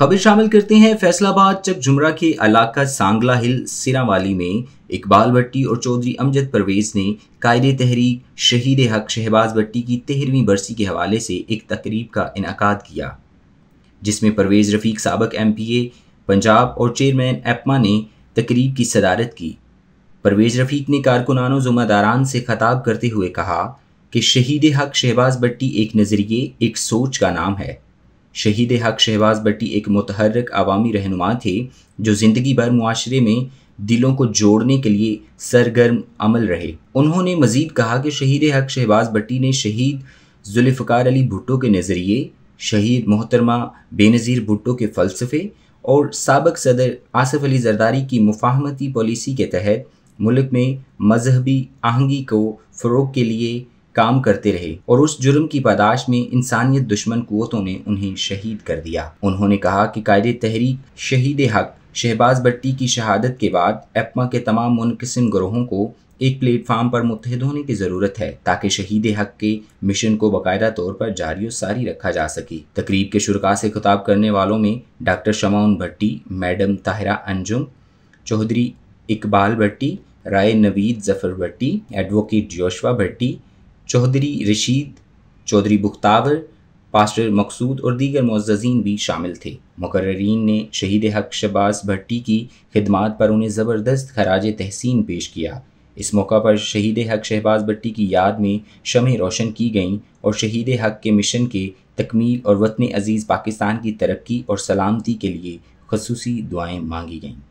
खबर शामिल करते हैं फैसलाबाद जुमरा के इलाका सांगला हिल सिरावाली में इकबाल भट्टी और चौधरी अमजद परवेज ने कायद तहरीक शहीद हक शहबाज भट्टी की तेरहवीं बरसी के हवाले से एक तकरीब का इनका किया जिसमें परवेज़ रफ़ीक सबक एम पी ए पंजाब और चेयरमैन एपमा ने तकरीब की सदारत की परवेज़ रफ़ीक ने कारकुनानों जुम्मेदारान से खताब करते हुए कहा कि शहीद हक शहबाज भट्टी एक नज़रिए एक सोच का नाम है शहीद हक शहबाज बट्टी एक मतहरक अवामी रहनुमा थे जो ज़िंदगी भर मुआरे में दिलों को जोड़ने के लिए सरगर्म अमल रहे उन्होंने मज़ीद कहा कि शहीद हक शहबाज बट्टी ने शहीद जुल्फ़कार अली भुट्टो के नज़रिए शहीद मोहतरमा बेनज़ीर भुट्टो के फ़लसफ़े और सबक सदर आसफ़ अली जरदारी की मुफाहमती पॉलिसी के तहत मुल्क में मजहबी आहंगी को फ़रोग के लिए काम करते रहे और उस जुर्म की पादाश में इंसानियत दुश्मन कुतों ने उन्हें शहीद कर दिया उन्होंने कहा कि कायदे तहरीक शहीद हक शहबाज भट्टी की शहादत के बाद एपमा के तमाम मुनकसम ग्रोहों को एक प्लेटफार्म पर मुतहद होने की ज़रूरत है ताकि शहीद हक के मिशन को बाकायदा तौर पर जारी और सारी रखा जा सके तकरीब के शुरा से खिताब करने वालों में doctor Shamaun Bhatti madam Tahira Anjum Chaudhry Iqbal Bhatti Rai Naveed Zafar Bhatti advocate Joshua Bhatti Chaudhry Rashid Chaudhry Bakhtawar pastor Maqsood और दीगर मोजीन भी शामिल थे मुकर्रीन ने शहीद हक शबाज भट्टी की खिदमत पर उन्हें ज़बरदस्त खराज तहसीन पेश किया इस मौका पर शहीद हक शहबाज भट्टी की याद में शमें रोशन की गईं और शहीद हक के मिशन के तकमील और वतन अजीज़ पाकिस्तान की तरक्की और सलामती के लिए खसूसी दुआएँ मांगी गईं